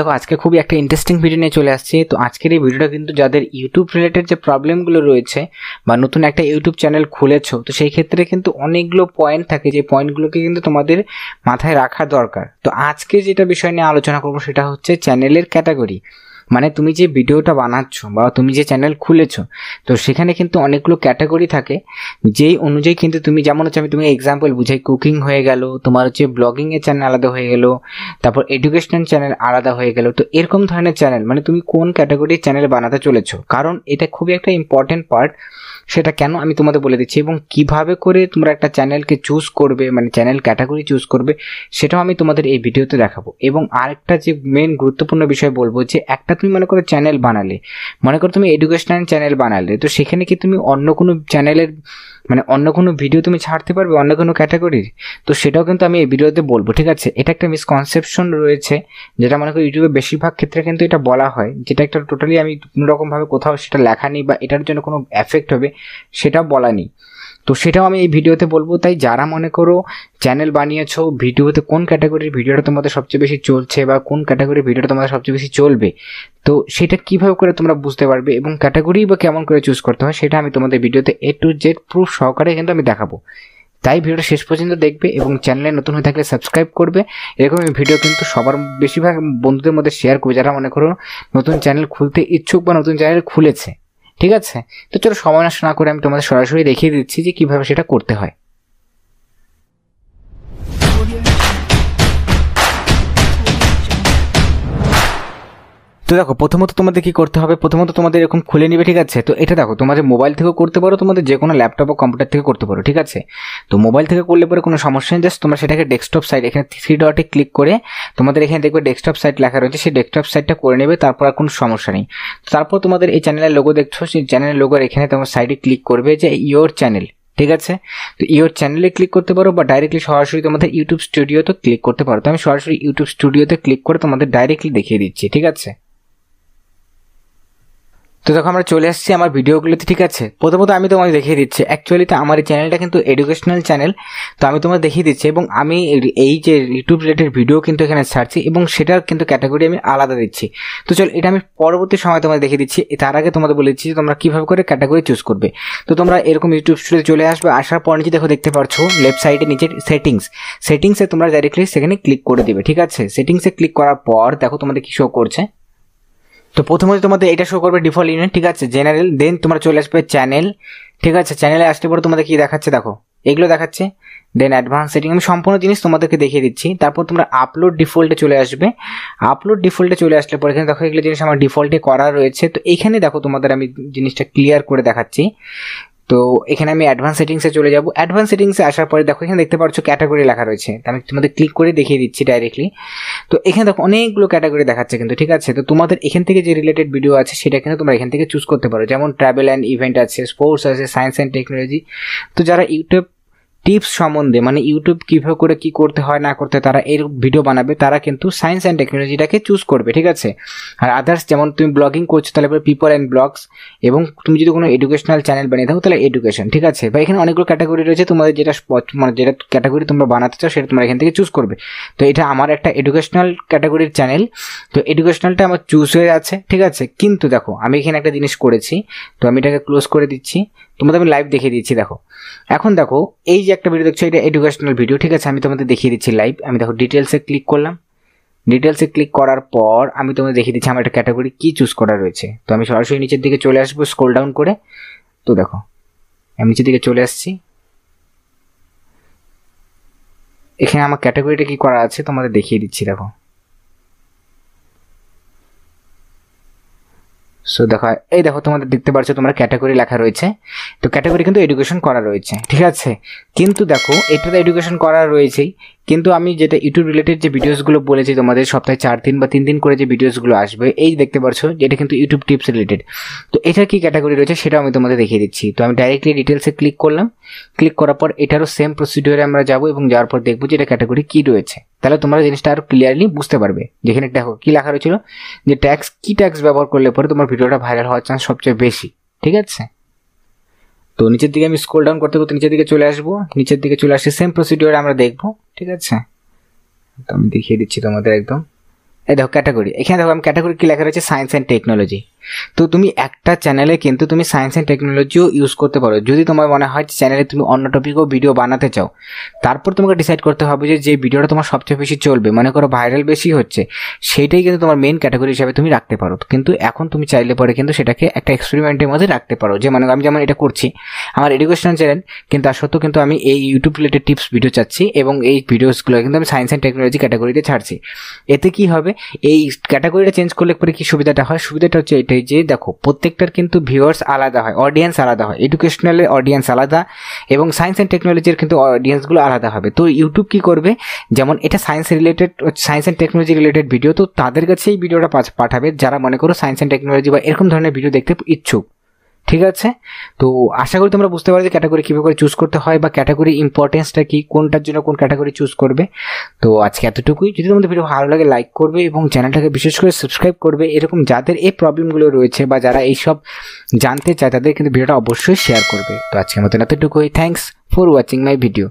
দেখো আজকে খুবই একটা ইন্টারেস্টিং ভিডিও নিয়ে চলে আসছি তো আজকের এই ভিডিওটা কিন্তু যাদের ইউটিউব রিলেটেড যে প্রবলেমগুলো রয়েছে বা নতুন একটা ইউটিউব চ্যানেল খুলেছো তো সেই ক্ষেত্রে কিন্তু অনেকগুলো পয়েন্ট থাকে যে পয়েন্টগুলোকে কিন্তু তোমাদের মাথায় রাখা দরকার তো আজকে যেটা বিষয় নিয়ে আলোচনা করবো সেটা হচ্ছে চ্যানেলের ক্যাটাগরি মানে তুমি যে ভিডিওটা বানাচ্ছ বা তুমি যে চ্যানেল খুলেছো তো সেখানে কিন্তু অনেকগুলো ক্যাটাগরি থাকে যেই অনুযায়ী কিন্তু তুমি যেমন হচ্ছে আমি তুমি এক্সাম্পল বুঝাই কুকিং হয়ে গেল তোমার হচ্ছে ব্লগিংয়ের চ্যানেল আলাদা হয়ে গেল তারপর এডুকেশনাল চ্যানেল আলাদা হয়ে গেল তো এরকম ধরনের চ্যানেল মানে তুমি কোন ক্যাটাগরির চ্যানেল বানাতে চলেছো কারণ এটা খুবই একটা ইম্পর্টেন্ট পার্ট সেটা কেন আমি তোমাদের বলে দিচ্ছি এবং কিভাবে করে তোমরা একটা চ্যানেলকে চুজ করবে মানে চ্যানেল ক্যাটাগরি চুজ করবে সেটাও আমি তোমাদের এই ভিডিওতে দেখাবো এবং আরেকটা যে মেন গুরুত্বপূর্ণ বিষয় বলবো যে একটা তুমি মনে করো চ্যানেল বানালে মনে করো তুমি এডুকেশনাল চ্যানেল বানালে তো সেখানে কি তুমি অন্য কোনো চ্যানেলের মানে অন্য কোনো ভিডিও তুমি ছাড়তে পারবে অন্য কোনো ক্যাটাগরির তো সেটাও কিন্তু আমি এই ভিডিওতে বলবো ঠিক আছে এটা একটা মিসকনসেপশন রয়েছে যেটা মনে করি ইউটিউবে বেশিরভাগ ক্ষেত্রে কিন্তু এটা বলা হয় যেটা একটা টোটালি আমি কোনোরকমভাবে কোথাও সেটা লেখা নেই বা এটার জন্য কোনো এফেক্ট হবে সেটা বলা নেই তো সেটাও আমি এই ভিডিওতে বলবো তাই যারা মনে করো চ্যানেল বানিয়েছো ভিডিওতে কোন ক্যাটাগরির ভিডিওটা তোমাদের সবচেয়ে বেশি চলছে বা কোন ক্যাটাগরির ভিডিওটা তোমাদের সবচেয়ে বেশি চলবে তো সেটা কিভাবে করে তোমরা বুঝতে পারবে এবং ক্যাটাগরি বা কেমন করে চুজ করতে হয় সেটা আমি তোমাদের ভিডিওতে এ টু জেড প্রুফ সহকারে কিন্তু আমি দেখাবো তাই ভিডিওটা শেষ পর্যন্ত দেখবে এবং চ্যানেলে নতুন হয়ে থাকলে সাবস্ক্রাইব করবে এরকম এই ভিডিও কিন্তু সবার বেশিরভাগ বন্ধুদের মধ্যে শেয়ার করবে যারা মনে করো নতুন চ্যানেল খুলতে ইচ্ছুক বা নতুন চ্যানেল খুলেছে ঠিক আছে তো চলো সময় নষ্ট না করে আমি তোমাদের সরাসরি দেখিয়ে দিচ্ছি যে কীভাবে সেটা করতে হয় তো দেখো প্রথমত তোমাদের কি করতে হবে প্রথমত তোমাদের এরকম খুলে নিবে ঠিক আছে তো এটা দেখো তোমাদের মোবাইল থেকেও করতে পারো তোমাদের যে কোনো ল্যাপটপ বা কম্পিউটার থেকে করতে পারো ঠিক আছে তো মোবাইল থেকে করলে পরে কোনো সমস্যা নেই জাস্ট তোমরা সেটাকে ডেস্কটপ সাইট এখানে থ্রি ডটে ক্লিক করে তোমাদের এখানে দেখবে ডেস্কটপ সাইট লেখা রয়েছে সেই ডেস্কটপ সাইটটা করে নেবে তারপর আর কোনো সমস্যা নেই তারপর তোমাদের এই চ্যানেলের লোগো দেখছো সেই চ্যানেলের লোগোর এখানে তোমার সাইডে ক্লিক করবে যে ইয়োর চ্যানেল ঠিক আছে তো ইওর চ্যানেলে ক্লিক করতে পারো বা ডাইরেক্টলি সরাসরি তোমাদের ইউটিউব স্টুডিওতে ক্লিক করতে পারো তো আমি সরাসরি ইউটিউব স্টুডিওতে ক্লিক করে তোমাদের ডাইরেক্টলি দেখিয়ে দিচ্ছি ঠিক আছে তো দেখো আমরা চলে আসছি আমার ভিডিওগুলোতে ঠিক আছে প্রথমত আমি তোমাকে দেখিয়ে দিচ্ছি অ্যাকচুয়ালিতে আমার এই চ্যানেলটা কিন্তু এডুকেশনাল চ্যানেল তো আমি তোমাকে দেখিয়ে দিচ্ছি এবং আমি এই যে ইউটিউব রিলেটেড ভিডিও কিন্তু এখানে ছাড়ছি এবং সেটার কিন্তু ক্যাটাগরি আমি আলাদা দিচ্ছি তো চল এটা আমি পরবর্তী সময় তোমাকে দেখিয়ে দিচ্ছি তার আগে তোমাদের বলে দিচ্ছি যে তোমরা কীভাবে করে ক্যাটাগরি চুজ করবে তো তোমরা এরকম ইউটিউব স্টুডিও চলে আসবে আসার পর নিচে দেখো দেখতে পাচ্ছ লেফট সাইডে নিচের সেটিংস সেটিংসে তোমরা ডাইরেক্টলি সেখানে ক্লিক করে দেবে ঠিক আছে সেটিংসে ক্লিক করার পর দেখো তোমাদের কী শো করছে তো প্রথমে তোমাদের এটা শো করবে ডিফল্ট ইউনিট ঠিক আছে জেনারেল দেন তোমরা চলে আসবে চ্যানেল ঠিক আছে চ্যানেলে আসতে পরে তোমাদের কী দেখাচ্ছে দেখো এগুলো দেখাচ্ছে দেন অ্যাডভান্স সেটিং আমি সম্পূর্ণ জিনিস তোমাদেরকে দেখিয়ে দিচ্ছি তারপর তোমরা আপলোড ডিফল্টে চলে আসবে আপলোড ডিফল্টে চলে আসলে পরে এখানে দেখো এগুলো জিনিস আমার ডিফল্টে করা রয়েছে তো এখানে দেখো তোমাদের আমি জিনিসটা ক্লিয়ার করে দেখাচ্ছি তো এখানে আমি অ্যাডভান্স সেটিংসে চলে যাব অ্যাডভান্স সেটিংসে আসার পরে দেখো এখানে দেখতে পাচ্ছ ক্যাটাগরি লেখা রয়েছে আমি তোমাদের ক্লিক করে দেখিয়ে দিচ্ছি ডাইরেক্টলি তো এখানে দেখো অনেকগুলো ক্যাটাগরি দেখাচ্ছে কিন্তু ঠিক আছে তো তোমাদের এখান থেকে যে রিলেটেড ভিডিও আছে সেটা কিন্তু তোমরা এখান থেকে চুজ করতে পারো যেমন ট্রাভেল অ্যান্ড ইভেন্ট আছে স্পোর্টস আছে সায়েন্স অ্যান্ড টেকনোলজি তো যারা ইউটিউব টিপস সম্বন্ধে মানে ইউটিউব কীভাবে করে কি করতে হয় না করতে তারা এর ভিডিও বানাবে তারা কিন্তু সায়েন্স অ্যান্ড টেকনোলজিটাকে চুজ করবে ঠিক আছে আর আদার্স যেমন তুমি ব্লগিং করছো তাহলে পিপল অ্যান্ড ব্লগস এবং তুমি যদি কোনো এডুকেশনাল চ্যানেল বানিয়ে থাকো তাহলে এডুকেশন ঠিক আছে বা এখানে অনেকগুলো ক্যাটাগরি রয়েছে তোমাদের যেটা মানে যেটা ক্যাটাগরি তোমরা বানাতে চাও সেটা তোমরা এখান থেকে চুজ করবে তো এটা আমার একটা এডুকেশনাল ক্যাটাগরির চ্যানেল তো এডুকেশনালটা আমার চুজ হয়ে আছে ঠিক আছে কিন্তু দেখো আমি এখানে একটা জিনিস করেছি তো আমি এটাকে ক্লোজ করে দিচ্ছি তোমাদের আমি লাইভ দেখিয়ে দিচ্ছি দেখো এখন দেখো এই যে একটা ভিডিও দেখছো এটা এডুকেশনাল ভিডিও ঠিক আছে আমি তোমাদের দেখিয়ে দিচ্ছি লাইভ আমি দেখো ডিটেলসে ক্লিক করলাম ডিটেলসে ক্লিক করার পর আমি তোমাদের দেখিয়ে দিচ্ছি আমার একটা ক্যাটাগরি কী চুজ করা রয়েছে তো আমি সরাসরি নিচের দিকে চলে আসবো স্ক্রোল ডাউন করে তো দেখো আমি নিচের দিকে চলে আসছি এখানে আমার ক্যাটাগরিটা কি করা আছে তোমাদের দেখিয়ে দিচ্ছি দেখো সো দেখো এই দেখো তোমাদের দেখতে পাচ্ছ তোমার ক্যাটাগরি লেখা রয়েছে তো ক্যাটাগরি কিন্তু এডুকেশন করা রয়েছে ঠিক আছে কিন্তু দেখো এটা তো এডুকেশন করা রয়েছেই কিন্তু আমি যেটা ইউটিউব রিলেটেড যে ভিডিওসগুলো বলেছি তোমাদের সপ্তাহে চার দিন বা তিন দিন করে যে ভিডিওসগুলো আসবে এই দেখতে পাচ্ছ এটা কিন্তু ইউটিউব টিপস রিলেটেড তো এটার কী ক্যাটাগরি রয়েছে সেটা আমি তোমাদের দেখিয়ে দিচ্ছি তো আমি ডাইরেক্টলি ডিটেলসে ক্লিক করলাম ক্লিক করার পর এটারও সেম প্রসিডিওরে আমরা যাবো এবং যাওয়ার পর দেখবো যে এটা ক্যাটাগরি কী রয়েছে তাহলে তোমরা জিনিসটা আরও ক্লিয়ারলি বুঝতে পারবে যেখানে দেখো কী লেখা রয়েছিল যে ট্যাক্স কী ট্যাক্স ব্যবহার করলে পরে তোমার ভিডিওটা ভাইরাল হওয়ার চান্স সবচেয়ে বেশি ঠিক আছে তো নিচের দিকে আমি স্ক্রোল ডাউন করতে করতে নিচের দিকে চলে আসবো নিচের দিকে চলে আসছি সেম প্রসিডিওর আমরা দেখবো ঠিক আছে তো আমি দেখিয়ে দিচ্ছি তোমাদের একদম এই দেখো ক্যাটাগরি এখানে দেখো আমি ক্যাটাগরি কী লেখা রয়েছে সায়েন্স অ্যান্ড টেকনোলজি তো তুমি একটা চ্যানেলে কিন্তু তুমি সায়েন্স অ্যান্ড টেকনোলজিও ইউজ করতে পারো যদি তোমার মনে হয় যে চ্যানেলে তুমি অন্য টপিকও ভিডিও বানাতে চাও তারপর তোমাকে ডিসাইড করতে হবে যে যে ভিডিওটা তোমার সবচেয়ে বেশি চলবে মনে করো ভাইরাল বেশি হচ্ছে সেটাই কিন্তু তোমার মেন ক্যাটাগরি হিসাবে তুমি রাখতে পারো কিন্তু এখন তুমি চাইলে পরে কিন্তু সেটাকে একটা এক্সপেরিমেন্টের মধ্যে রাখতে পারো যে মানে আমি যেমন এটা করছি আমার এডুকেশনাল চ্যানেল কিন্তু তার সত্ত্বেও কিন্তু আমি এই ইউটিউব রিলেটেড টিপস ভিডিও চাচ্ছি এবং এই ভিডিওসগুলো কিন্তু আমি সায়েন্স অ্যান্ড টেকনোলজি ক্যাটাগরিতে ছাড়ছি এতে কি হবে এই ক্যাটাগরিটা চেঞ্জ করলে পরে কি সুবিধাটা হয় সুবিধাটা হচ্ছে এটাই যে দেখো প্রত্যেকটার কিন্তু ভিউয়ার্স আলাদা হয় অডিয়েন্স আলাদা হয় এডুকেশনালের অডিয়েন্স আলাদা এবং সায়েন্স অ্যান্ড টেকনোলজির কিন্তু অডিয়েন্সগুলো আলাদা হবে তো ইউটিউব কী করবে যেমন এটা science related science and technology related video তো তাদের কাছে এই ভিডিওটা পাঠাবে যারা মনে করো সায়েন্স অ্যান্ড টেকনোলজি বা এরকম ধরনের ভিডিও দেখতে ইচ্ছুক ঠিক আছে তো আশা করি তোমরা বুঝতে পারো যে ক্যাটাগরি কীভাবে করে চুজ করতে হয় বা ক্যাটাগরি ইম্পর্টেন্সটা কী কোনটার জন্য কোন ক্যাটাগরি চুজ করবে তো আজকে এতটুকুই যদি তোমাদের ভিডিও ভালো লাগে লাইক করবে এবং চ্যানেলটাকে বিশেষ করে সাবস্ক্রাইব করবে এরকম যাদের এই প্রবলেমগুলো রয়েছে বা যারা এইসব জানতে চায় তাদের কিন্তু ভিডিওটা অবশ্যই শেয়ার করবে তো আজকের মতন এতটুকুই thanks for watching my video